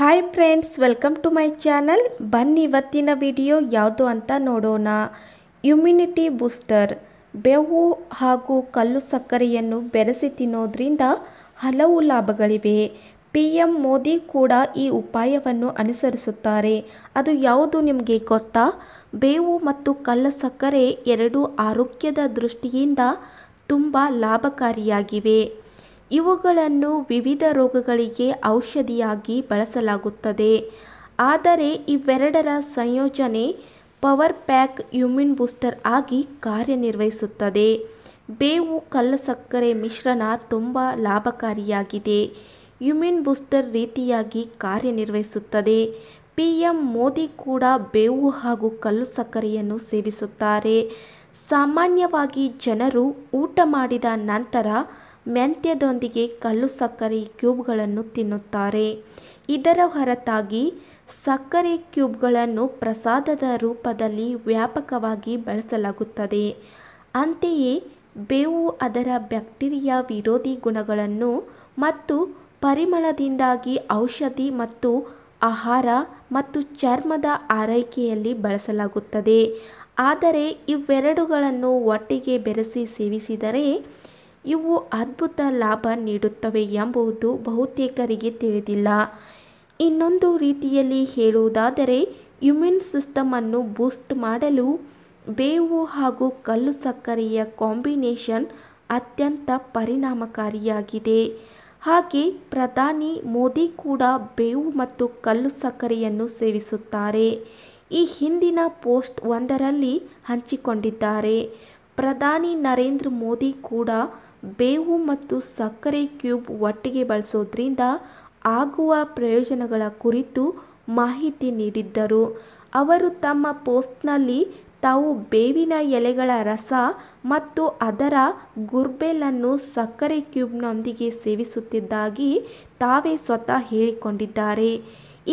hi friends welcome to my channel ಬನ್ನಿ ಇವತ್ತಿನ video ಯಾವುದು ಅಂತ ನೋಡೋಣ ಇಮ್ಯುನಿಟಿ ಬೂಸ್ಟರ್ ಬೇವು ಹಾಗೂ ಕಲ್ಲು ಸಕ್ಕರೆಯನ್ನು ಬೆರೆಸಿ ತಿನ್ನೋದ್ರಿಂದ ಹಲವು ಲಾಭಗಳಿವೆ ಪಿ ಎಂ ಮೋದಿ ಕೂಡ ಈ ಉಪಾಯವನ್ನು ಅನುಸರಿಸುತ್ತಾರೆ ಅದು ಯಾವುದು ನಿಮಗೆ ಗೊತ್ತಾ ಬೇವು ಮತ್ತು ಕಲ್ಲು ಸಕ್ಕರೆ ಎರಡೂ ಆರೋಗ್ಯದ ದೃಷ್ಟಿಯಿಂದ ತುಂಬ ಲಾಭಕಾರಿಯಾಗಿವೆ ಇವುಗಳನ್ನು ವಿವಿಧ ರೋಗಗಳಿಗೆ ಔಷಧಿಯಾಗಿ ಬಳಸಲಾಗುತ್ತದೆ ಆದರೆ ಇವೆರಡರ ಸಂಯೋಜನೆ ಪವರ್ ಪ್ಯಾಕ್ ಯುಮಿನ್ ಬೂಸ್ಟರ್ ಆಗಿ ಕಾರ್ಯನಿರ್ವಹಿಸುತ್ತದೆ ಬೇವು ಸಕ್ಕರೆ ಮಿಶ್ರಣ ತುಂಬ ಲಾಭಕಾರಿಯಾಗಿದೆ ಇಮ್ಯೂನ್ ಬೂಸ್ಟರ್ ರೀತಿಯಾಗಿ ಕಾರ್ಯನಿರ್ವಹಿಸುತ್ತದೆ ಪಿ ಎಂ ಮೋದಿ ಕೂಡ ಬೇವು ಹಾಗೂ ಕಲ್ಲು ಸಕ್ಕರೆಯನ್ನು ಸೇವಿಸುತ್ತಾರೆ ಸಾಮಾನ್ಯವಾಗಿ ಜನರು ಊಟ ಮಾಡಿದ ನಂತರ ಮೆಂತ್ಯದೊಂದಿಗೆ ಕಲ್ಲು ಸಕ್ಕರೆ ಕ್ಯೂಬ್ಗಳನ್ನು ತಿನ್ನುತ್ತಾರೆ ಇದರ ಹೊರತಾಗಿ ಸಕ್ಕರೆ ಕ್ಯೂಬ್ಗಳನ್ನು ಪ್ರಸಾದದ ರೂಪದಲ್ಲಿ ವ್ಯಾಪಕವಾಗಿ ಬಳಸಲಾಗುತ್ತದೆ ಅಂತೆಯೇ ಬೇವು ಅದರ ಬ್ಯಾಕ್ಟೀರಿಯಾ ವಿರೋಧಿ ಗುಣಗಳನ್ನು ಮತ್ತು ಪರಿಮಳದಿಂದಾಗಿ ಔಷಧಿ ಮತ್ತು ಆಹಾರ ಮತ್ತು ಚರ್ಮದ ಆರೈಕೆಯಲ್ಲಿ ಬಳಸಲಾಗುತ್ತದೆ ಆದರೆ ಇವೆರಡುಗಳನ್ನು ಒಟ್ಟಿಗೆ ಬೆರೆಸಿ ಸೇವಿಸಿದರೆ ಇವು ಅದ್ಭುತ ಲಾಭ ನೀಡುತ್ತವೆ ಎಂಬುದು ಬಹುತೇಕರಿಗೆ ತಿಳಿದಿಲ್ಲ ಇನ್ನೊಂದು ರೀತಿಯಲ್ಲಿ ಹೇಳುವುದಾದರೆ ಇಮ್ಯೂನ್ ಸಿಸ್ಟಮನ್ನು ಬೂಸ್ಟ್ ಮಾಡಲು ಬೇವು ಹಾಗೂ ಕಲ್ಲು ಸಕ್ಕರೆಯ ಕಾಂಬಿನೇಷನ್ ಅತ್ಯಂತ ಪರಿಣಾಮಕಾರಿಯಾಗಿದೆ ಹಾಗೆ ಪ್ರಧಾನಿ ಮೋದಿ ಕೂಡ ಬೇವು ಮತ್ತು ಕಲ್ಲು ಸಕ್ಕರೆಯನ್ನು ಸೇವಿಸುತ್ತಾರೆ ಈ ಹಿಂದಿನ ಪೋಸ್ಟ್ ಒಂದರಲ್ಲಿ ಹಂಚಿಕೊಂಡಿದ್ದಾರೆ ಪ್ರಧಾನಿ ನರೇಂದ್ರ ಮೋದಿ ಕೂಡ ಬೇವು ಮತ್ತು ಸಕ್ಕರೆ ಕ್ಯೂಬ್ ಒಟ್ಟಿಗೆ ಬಳಸೋದ್ರಿಂದ ಆಗುವ ಪ್ರಯೋಜನಗಳ ಕುರಿತು ಮಾಹಿತಿ ನೀಡಿದ್ದರು ಅವರು ತಮ್ಮ ಪೋಸ್ಟ್ನಲ್ಲಿ ತಾವು ಬೇವಿನ ಎಲೆಗಳ ರಸ ಮತ್ತು ಅದರ ಗುರ್ಬೆಲನ್ನು ಸಕ್ಕರೆ ಕ್ಯೂಬ್ನೊಂದಿಗೆ ಸೇವಿಸುತ್ತಿದ್ದಾಗಿ ತಾವೇ ಸ್ವತಃ ಹೇಳಿಕೊಂಡಿದ್ದಾರೆ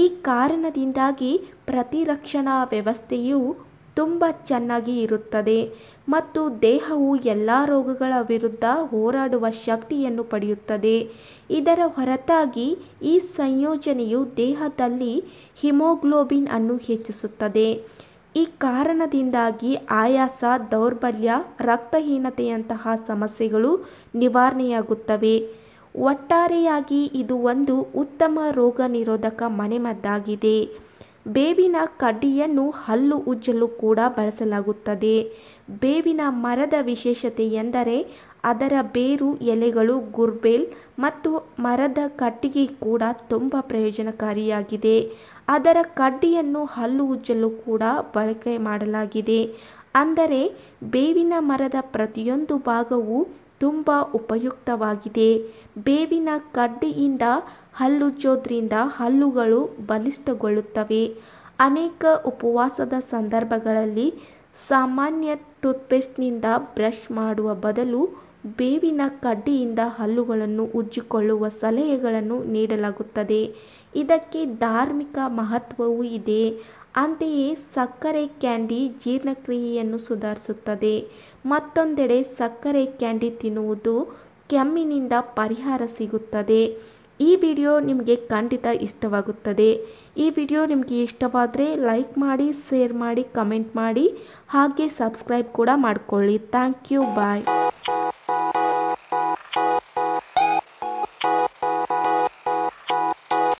ಈ ಕಾರಣದಿಂದಾಗಿ ಪ್ರತಿರಕ್ಷಣಾ ವ್ಯವಸ್ಥೆಯು ತುಂಬ ಚೆನ್ನಾಗಿ ಇರುತ್ತದೆ ಮತ್ತು ದೇಹವು ಎಲ್ಲ ರೋಗಗಳ ವಿರುದ್ಧ ಹೋರಾಡುವ ಶಕ್ತಿಯನ್ನು ಪಡೆಯುತ್ತದೆ ಇದರ ಹೊರತಾಗಿ ಈ ಸಂಯೋಜನೆಯು ದೇಹದಲ್ಲಿ ಹಿಮೋಗ್ಲೋಬಿನ್ ಅನ್ನು ಹೆಚ್ಚಿಸುತ್ತದೆ ಈ ಕಾರಣದಿಂದಾಗಿ ಆಯಾಸ ದೌರ್ಬಲ್ಯ ರಕ್ತಹೀನತೆಯಂತಹ ಸಮಸ್ಯೆಗಳು ನಿವಾರಣೆಯಾಗುತ್ತವೆ ಒಟ್ಟಾರೆಯಾಗಿ ಇದು ಒಂದು ಉತ್ತಮ ರೋಗ ನಿರೋಧಕ ಮನೆಮದ್ದಾಗಿದೆ ಬೇವಿನ ಕಡ್ಡಿಯನ್ನು ಹಲ್ಲು ಉಜ್ಜಲು ಕೂಡ ಬಳಸಲಾಗುತ್ತದೆ ಬೇವಿನ ಮರದ ವಿಶೇಷತೆ ಎಂದರೆ ಅದರ ಬೇರು ಎಲೆಗಳು ಗುರ್ಬೆಲ್ ಮತ್ತು ಮರದ ಕಟ್ಟಿಗೆ ಕೂಡ ತುಂಬ ಪ್ರಯೋಜನಕಾರಿಯಾಗಿದೆ ಅದರ ಕಡ್ಡಿಯನ್ನು ಹಲ್ಲು ಉಜ್ಜಲು ಕೂಡ ಬಳಕೆ ಮಾಡಲಾಗಿದೆ ಅಂದರೆ ಬೇವಿನ ಮರದ ಪ್ರತಿಯೊಂದು ಭಾಗವು ತುಂಬ ಉಪಯುಕ್ತವಾಗಿದೆ ಬೇವಿನ ಕಡ್ಡಿಯಿಂದ ಹಲ್ಲುಜ್ಜೋದ್ರಿಂದ ಹಲ್ಲುಗಳು ಬಲಿಷ್ಠಗೊಳ್ಳುತ್ತವೆ ಅನೇಕ ಉಪವಾಸದ ಸಂದರ್ಭಗಳಲ್ಲಿ ಸಾಮಾನ್ಯ ಟೂತ್ಪೇಸ್ಟ್ನಿಂದ ಬ್ರಷ್ ಮಾಡುವ ಬದಲು ಬೇವಿನ ಕಡ್ಡಿಯಿಂದ ಹಲ್ಲುಗಳನ್ನು ಉಜ್ಜಿಕೊಳ್ಳುವ ಸಲಹೆಗಳನ್ನು ನೀಡಲಾಗುತ್ತದೆ ಇದಕ್ಕೆ ಧಾರ್ಮಿಕ ಮಹತ್ವವೂ ಇದೆ ಅಂತೆಯೇ ಸಕ್ಕರೆ ಕ್ಯಾಂಡಿ ಜೀರ್ಣಕ್ರಿಯೆಯನ್ನು ಸುಧಾರಿಸುತ್ತದೆ ಮತ್ತೊಂದೆಡೆ ಸಕ್ಕರೆ ಕ್ಯಾಂಡಿ ತಿನ್ನುವುದು ಕೆಮ್ಮಿನಿಂದ ಪರಿಹಾರ ಸಿಗುತ್ತದೆ ಈ ವಿಡಿಯೋ ನಿಮಗೆ ಖಂಡಿತ ಇಷ್ಟವಾಗುತ್ತದೆ ಈ ವಿಡಿಯೋ ನಿಮಗೆ ಇಷ್ಟವಾದರೆ ಲೈಕ್ ಮಾಡಿ ಶೇರ್ ಮಾಡಿ ಕಮೆಂಟ್ ಮಾಡಿ ಹಾಗೆ ಸಬ್ಸ್ಕ್ರೈಬ್ ಕೂಡ ಮಾಡಿಕೊಳ್ಳಿ ಥ್ಯಾಂಕ್ ಯು ಬಾಯ್